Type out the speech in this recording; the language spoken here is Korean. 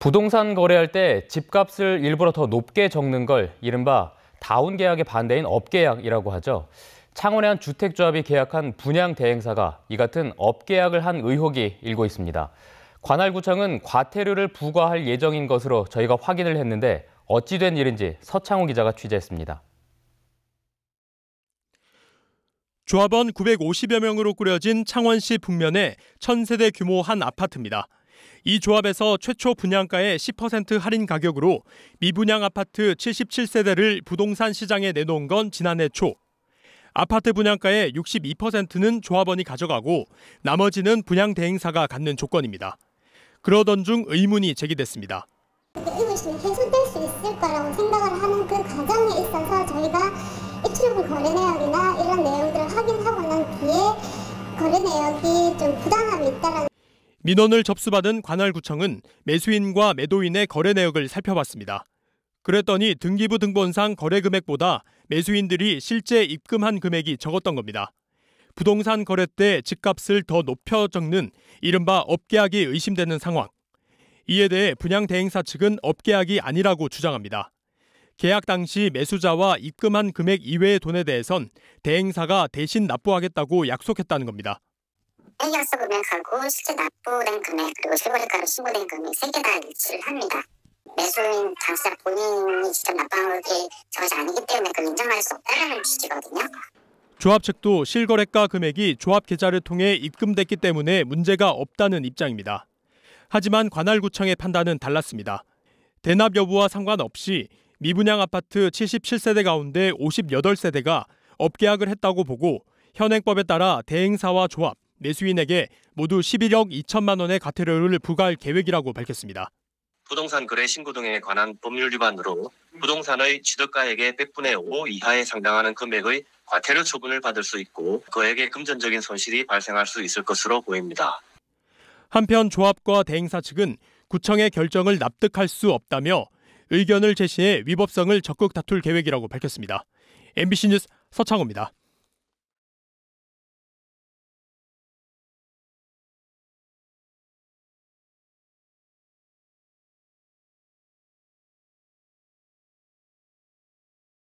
부동산 거래할 때 집값을 일부러 더 높게 적는 걸 이른바 다운 계약의 반대인 업계약이라고 하죠. 창원의 한 주택조합이 계약한 분양 대행사가 이 같은 업계약을 한 의혹이 일고 있습니다. 관할구청은 과태료를 부과할 예정인 것으로 저희가 확인을 했는데 어찌 된 일인지 서창호 기자가 취재했습니다. 조합원 950여 명으로 꾸려진 창원시 북면의 천세대 규모 한 아파트입니다. 이 조합에서 최초 분양가의 10% 할인 가격으로 미분양 아파트 77세대를 부동산 시장에 내놓은 건 지난해 초. 아파트 분양가의 62%는 조합원이 가져가고 나머지는 분양 대행사가 갖는 조건입니다. 그러던 중 의문이 제기됐습니다. 해소될 수 있을 거라고 생각을 하는 그 과정에 있어서 저희가 입출금 거래 내역이나 이런 내용들을 확인하고 난 뒤에 거래 내역이 좀 부당함이 있다는 민원을 접수받은 관할구청은 매수인과 매도인의 거래 내역을 살펴봤습니다. 그랬더니 등기부 등본상 거래 금액보다 매수인들이 실제 입금한 금액이 적었던 겁니다. 부동산 거래 때 집값을 더 높여 적는 이른바 업계약이 의심되는 상황. 이에 대해 분양 대행사 측은 업계약이 아니라고 주장합니다. 계약 당시 매수자와 입금한 금액 이외의 돈에 대해선 대행사가 대신 납부하겠다고 약속했다는 겁니다. 해결서 금액하고 실제 납부된 금액 그리고 최고리가로 신고된 금액 세개다 일치를 합니다. 매수인 당사 본인이 직접 납부한 게 저지 아니기 때문에 그 인정할 수 없다는 취지거든요. 조합 측도 실거래가 금액이 조합 계좌를 통해 입금됐기 때문에 문제가 없다는 입장입니다. 하지만 관할구청의 판단은 달랐습니다. 대납 여부와 상관없이 미분양 아파트 77세대 가운데 58세대가 업계약을 했다고 보고 현행법에 따라 대행사와 조합, 매수인에게 모두 11억 2천만 원의 과태료를 부과할 계획이라고 밝혔습니다. 부동산 거래 신고등에 관한 법률 위반으로 부동산의 취득가액의 100분의 5 이하에 상당하는 금액의 과태료 처분을 받을 수 있고 그에게 금전적인 손실이 발생할 수 있을 것으로 보입니다. 한편 조합과 대행사 측은 구청의 결정을 납득할 수 없다며 의견을 제시해 위법성을 적극 다툴 계획이라고 밝혔습니다. MBC 뉴스 서창호입니다.